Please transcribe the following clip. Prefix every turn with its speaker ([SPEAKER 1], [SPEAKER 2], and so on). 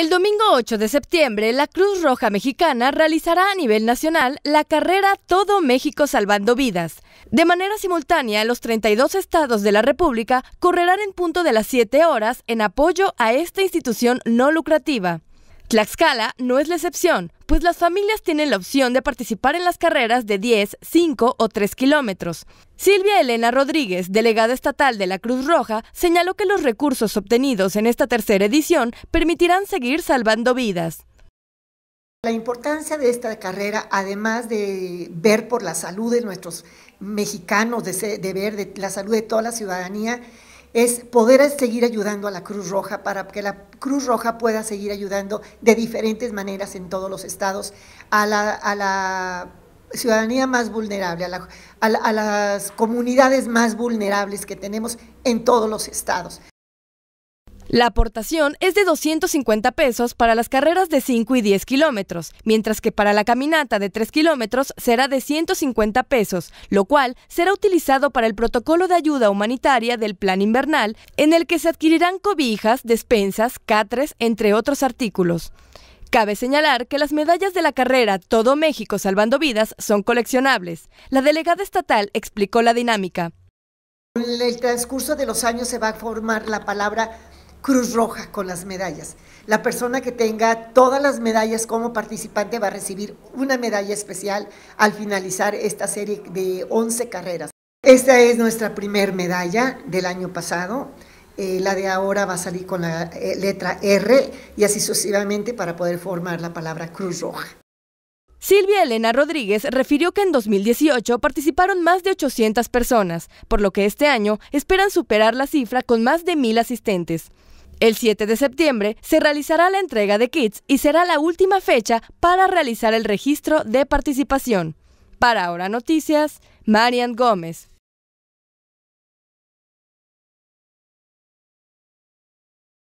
[SPEAKER 1] El domingo 8 de septiembre, la Cruz Roja Mexicana realizará a nivel nacional la carrera Todo México Salvando Vidas. De manera simultánea, los 32 estados de la República correrán en punto de las 7 horas en apoyo a esta institución no lucrativa. Tlaxcala no es la excepción, pues las familias tienen la opción de participar en las carreras de 10, 5 o 3 kilómetros. Silvia Elena Rodríguez, delegada estatal de la Cruz Roja, señaló que los recursos obtenidos en esta tercera edición permitirán
[SPEAKER 2] seguir salvando vidas. La importancia de esta carrera, además de ver por la salud de nuestros mexicanos, de, ver la salud de toda la ciudadanía, es poder seguir ayudando a la Cruz Roja para que la Cruz Roja pueda seguir ayudando de diferentes maneras en todos los estados a la, ciudadanía más vulnerable, a, la, a, las comunidades más vulnerables que tenemos en todos los estados.
[SPEAKER 1] La aportación es de 250 pesos para las carreras de 5 y 10 kilómetros, mientras que para la caminata de 3 kilómetros será de 150 pesos, lo cual será utilizado para el protocolo de ayuda humanitaria del plan invernal, en el que se adquirirán cobijas, despensas, catres, entre otros artículos. Cabe señalar que las medallas de la carrera Todo México Salvando Vidas son coleccionables. La delegada estatal explicó la dinámica.
[SPEAKER 2] En el transcurso de los años se va a formar la palabra Cruz Roja con las medallas. La persona que tenga todas las medallas como participante va a recibir una medalla especial al finalizar esta serie de 11 carreras. Esta es nuestra primer medalla del año pasado. Eh, la de ahora va a salir con la eh, letra R y así sucesivamente para poder formar la palabra Cruz Roja. Silvia
[SPEAKER 1] Elena Rodríguez refirió que en 2018 participaron más de 800 personas, por lo que este año esperan superar la cifra con más de 1.000 asistentes. El 7 de septiembre se realizará la entrega de kits y será la última fecha para realizar el registro de participación. Para Ahora Noticias, Marian Gómez.